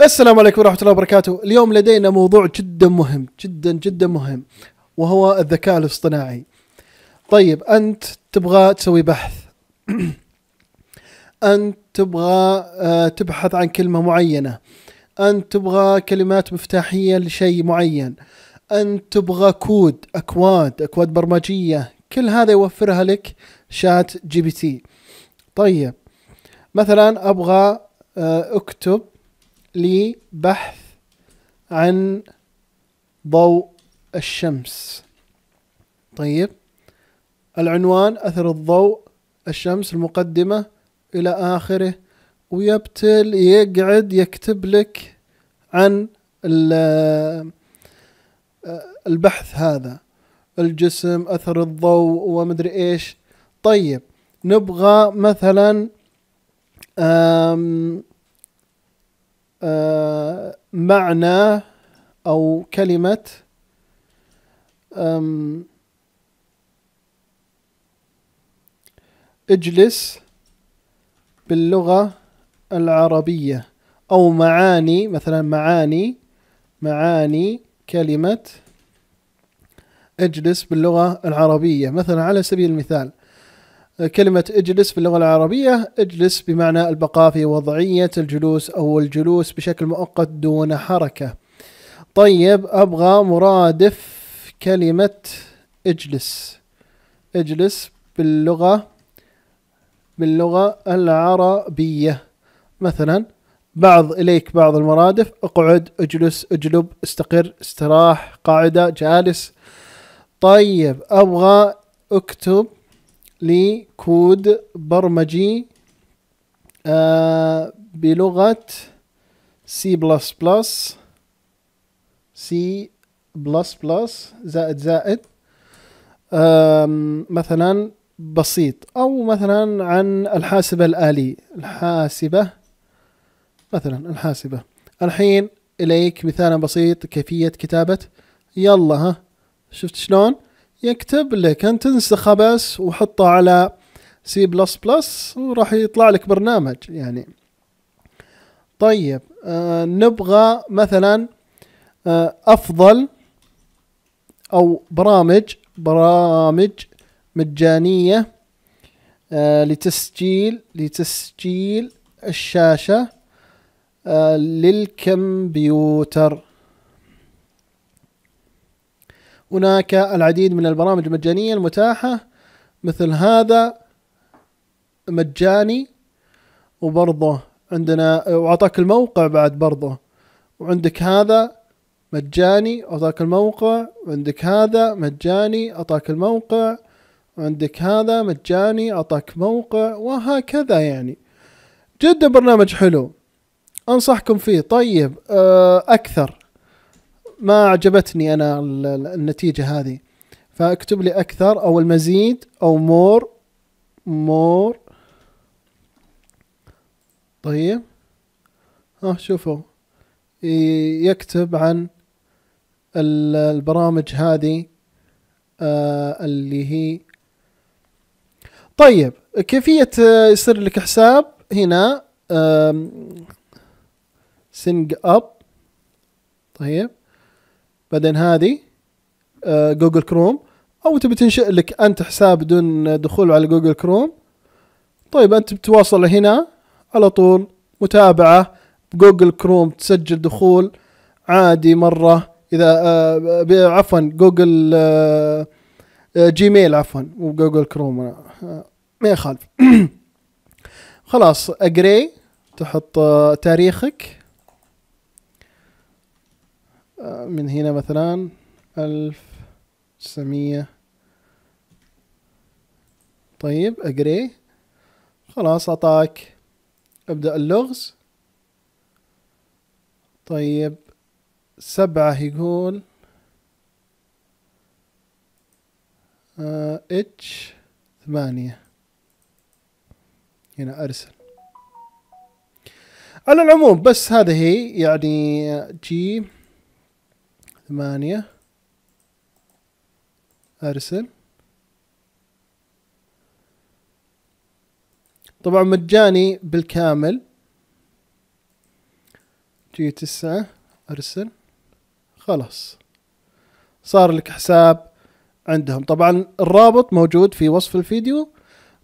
السلام عليكم ورحمة الله وبركاته اليوم لدينا موضوع جدا مهم جدا جدا مهم وهو الذكاء الاصطناعي طيب أنت تبغى تسوي بحث أنت تبغى آه، تبحث عن كلمة معينة أنت تبغى كلمات مفتاحية لشيء معين أنت تبغى كود أكواد أكواد برمجية كل هذا يوفرها لك شات جي بي تي طيب مثلا أبغى آه، اكتب لبحث عن ضوء الشمس طيب العنوان أثر الضوء الشمس المقدمة إلى آخره ويبتل يقعد يكتب لك عن البحث هذا الجسم أثر الضوء ومدري إيش طيب نبغى مثلا آه، معنى أو كلمة اجلس باللغة العربية أو معاني مثلا معاني معاني كلمة اجلس باللغة العربية مثلا على سبيل المثال كلمة اجلس في اللغة العربية اجلس بمعنى البقاء في وضعية الجلوس أو الجلوس بشكل مؤقت دون حركة طيب أبغى مرادف كلمة اجلس اجلس باللغة باللغة العربية مثلا بعض إليك بعض المرادف اقعد اجلس اجلب استقر استراح قاعدة جالس طيب أبغى اكتب لكود برمجي آه، بلغة سي بلس بلس سي بلس بلس زائد زائد مثلا بسيط أو مثلا عن الحاسبة الآلي الحاسبة مثلا الحاسبة الحين إليك مثال بسيط كيفية كتابة يلا ها شفت شلون؟ يكتب لك أنت انسخه بس وحطه على سي بلس بلس وراح يطلع لك برنامج يعني طيب آه نبغى مثلا آه أفضل أو برامج برامج مجانية آه لتسجيل لتسجيل الشاشة آه للكمبيوتر هناك العديد من البرامج المجانية المتاحة مثل هذا مجاني وبرضه عندنا وأعطاك الموقع بعد برضه وعندك هذا مجاني أعطاك الموقع وعندك هذا مجاني أعطاك الموقع وعندك هذا مجاني أعطاك موقع وهكذا يعني جدا برنامج حلو أنصحكم فيه طيب آه، أكثر ما عجبتني انا النتيجه هذه فاكتب لي اكثر او المزيد او مور مور طيب ها شوفوا يكتب عن البرامج هذه آه اللي هي طيب كيفية آه، يصير لك حساب هنا سنج اب طيب بعدين هذه جوجل آه، كروم او تبي تنشئ لك انت حساب بدون دخول على جوجل كروم طيب انت بتواصل هنا على طول متابعه بجوجل كروم تسجل دخول عادي مره اذا آه، عفوا جوجل جيميل آه، عفوا وجوجل كروم ما يخالف خلاص اجري تحط تاريخك من هنا مثلا ألف تسعمية طيب أجري خلاص أعطاك أبدأ اللغز طيب سبعة يقول آه، اتش ثمانية هنا أرسل على العموم بس هذه هي يعني جي ثمانية أرسل طبعا مجاني بالكامل جي تسعة أرسل خلاص صار لك حساب عندهم طبعا الرابط موجود في وصف الفيديو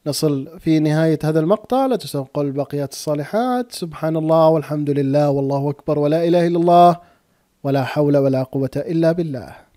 نصل في نهاية هذا المقطع لا تنسوا قول الباقيات الصالحات سبحان الله والحمد لله والله أكبر ولا إله إلا الله ولا حول ولا قوة إلا بالله